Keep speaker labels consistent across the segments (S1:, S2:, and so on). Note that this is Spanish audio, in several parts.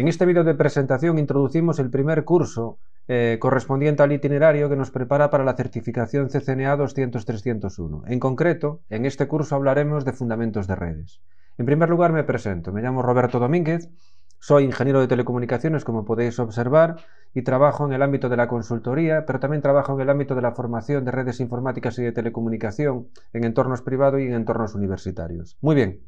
S1: En este vídeo de presentación introducimos el primer curso eh, correspondiente al itinerario que nos prepara para la certificación CCNA 200-301. En concreto, en este curso hablaremos de fundamentos de redes. En primer lugar me presento, me llamo Roberto Domínguez, soy ingeniero de telecomunicaciones, como podéis observar, y trabajo en el ámbito de la consultoría, pero también trabajo en el ámbito de la formación de redes informáticas y de telecomunicación en entornos privados y en entornos universitarios. Muy bien,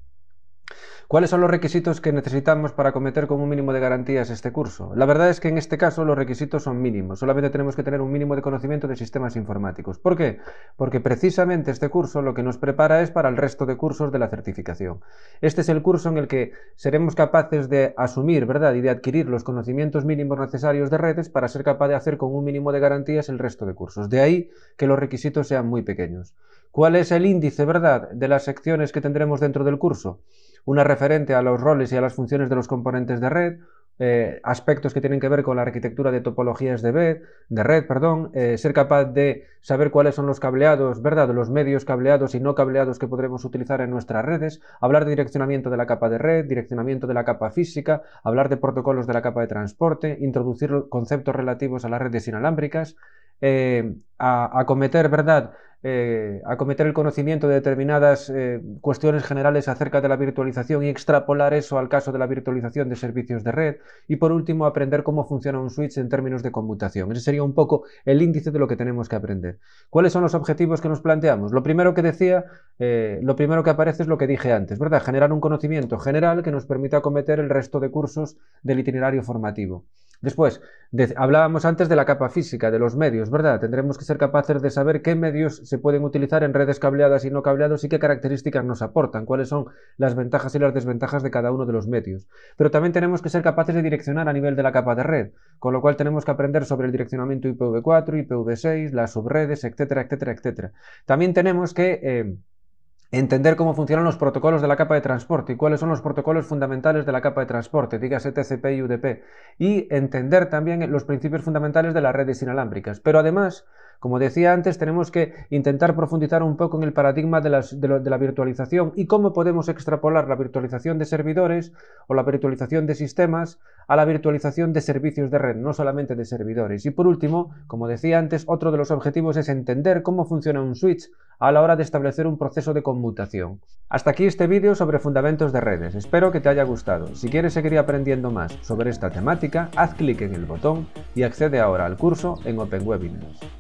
S1: ¿Cuáles son los requisitos que necesitamos para acometer con un mínimo de garantías este curso? La verdad es que en este caso los requisitos son mínimos, solamente tenemos que tener un mínimo de conocimiento de sistemas informáticos. ¿Por qué? Porque precisamente este curso lo que nos prepara es para el resto de cursos de la certificación. Este es el curso en el que seremos capaces de asumir, ¿verdad? Y de adquirir los conocimientos mínimos necesarios de redes para ser capaz de hacer con un mínimo de garantías el resto de cursos. De ahí que los requisitos sean muy pequeños. ¿Cuál es el índice, verdad, de las secciones que tendremos dentro del curso? una referente a los roles y a las funciones de los componentes de red, eh, aspectos que tienen que ver con la arquitectura de topologías de red, de red perdón, eh, ser capaz de saber cuáles son los cableados, ¿verdad? los medios cableados y no cableados que podremos utilizar en nuestras redes, hablar de direccionamiento de la capa de red, direccionamiento de la capa física, hablar de protocolos de la capa de transporte, introducir conceptos relativos a las redes inalámbricas, acometer eh, a, ¿verdad? Eh, a el conocimiento de determinadas eh, cuestiones generales acerca de la virtualización y extrapolar eso al caso de la virtualización de servicios de red. Y por último, aprender cómo funciona un switch en términos de conmutación. Ese sería un poco el índice de lo que tenemos que aprender. ¿Cuáles son los objetivos que nos planteamos? Lo primero que decía, lo primero que aparece es lo que dije antes, ¿verdad? Generar un conocimiento general que nos permita acometer el resto de cursos del itinerario formativo. Después, hablábamos antes de la capa física, de los medios, ¿verdad? Tendremos que ser capaces de saber qué medios se pueden utilizar en redes cableadas y no cableados y qué características nos aportan, cuáles son las ventajas y las desventajas de cada uno de los medios. Pero también tenemos que ser capaces de direccionar a nivel de la capa de red, con lo cual tenemos que aprender sobre el direccionamiento IPv4, IPv6, las subredes, etcétera, etcétera, etcétera. También tenemos que... Eh, Entender cómo funcionan los protocolos de la capa de transporte y cuáles son los protocolos fundamentales de la capa de transporte, dígase TCP y UDP. Y entender también los principios fundamentales de las redes inalámbricas. Pero además, como decía antes, tenemos que intentar profundizar un poco en el paradigma de, de la virtualización y cómo podemos extrapolar la virtualización de servidores o la virtualización de sistemas a la virtualización de servicios de red, no solamente de servidores. Y por último, como decía antes, otro de los objetivos es entender cómo funciona un switch a la hora de establecer un proceso de conmutación. Hasta aquí este vídeo sobre fundamentos de redes, espero que te haya gustado. Si quieres seguir aprendiendo más sobre esta temática, haz clic en el botón y accede ahora al curso en Open Webinars.